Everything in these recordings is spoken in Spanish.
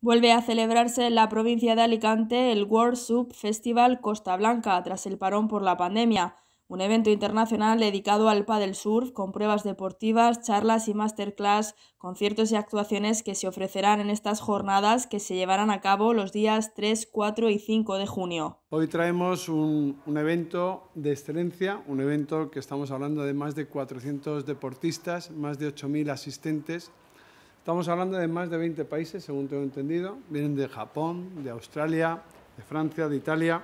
Vuelve a celebrarse en la provincia de Alicante el World Soup Festival Costa Blanca tras el parón por la pandemia, un evento internacional dedicado al paddle surf con pruebas deportivas, charlas y masterclass, conciertos y actuaciones que se ofrecerán en estas jornadas que se llevarán a cabo los días 3, 4 y 5 de junio. Hoy traemos un, un evento de excelencia, un evento que estamos hablando de más de 400 deportistas, más de 8.000 asistentes Estamos hablando de más de 20 países, según tengo entendido. Vienen de Japón, de Australia, de Francia, de Italia.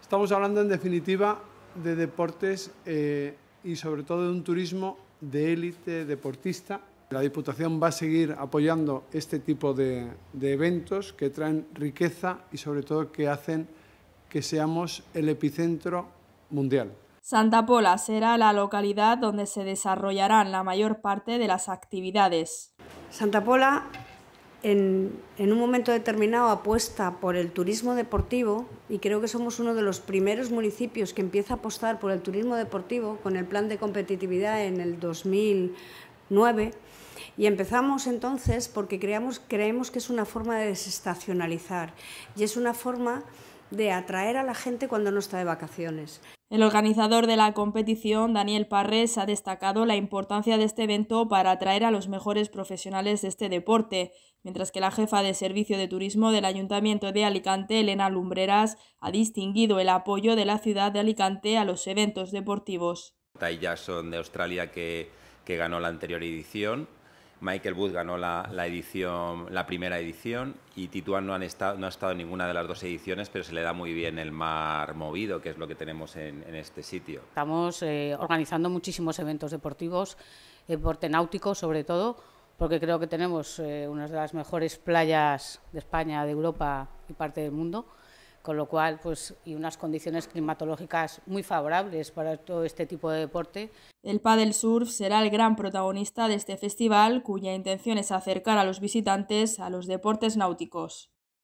Estamos hablando, en definitiva, de deportes eh, y sobre todo de un turismo de élite deportista. La Diputación va a seguir apoyando este tipo de, de eventos que traen riqueza y sobre todo que hacen que seamos el epicentro mundial. Santa Pola será la localidad donde se desarrollarán la mayor parte de las actividades. Santa Pola en, un momento determinado apuesta por el turismo deportivo y creo que somos uno de los primeros municipios que empieza a apostar por el turismo deportivo con el plan de competitividad en el 2009 y empezamos entonces porque creemos que es una forma de desestacionalizar y es una forma de atraer a la gente cuando no está de vacaciones. El organizador de la competición, Daniel Parres, ha destacado la importancia de este evento para atraer a los mejores profesionales de este deporte, mientras que la jefa de Servicio de Turismo del Ayuntamiento de Alicante, Elena Lumbreras, ha distinguido el apoyo de la ciudad de Alicante a los eventos deportivos. Jackson de Australia que, que ganó la anterior edición, Michael Booth ganó la, edición, la primera edición y Tituán no, ha estado en ninguna de las dos ediciones, pero se le da muy bien el mar movido, que es lo que tenemos en, este sitio. Estamos eh, organizando muchísimos eventos deportivos, deporte náutico sobre todo, porque creo que tenemos eh, unas una de las mejores playas de España, de Europa y parte del mundo con lo cual, pues, y unas condiciones climatológicas muy favorables para todo este tipo de deporte. El Paddle Surf será el gran protagonista de este festival, cuya intención es acercar a los visitantes a los deportes náuticos.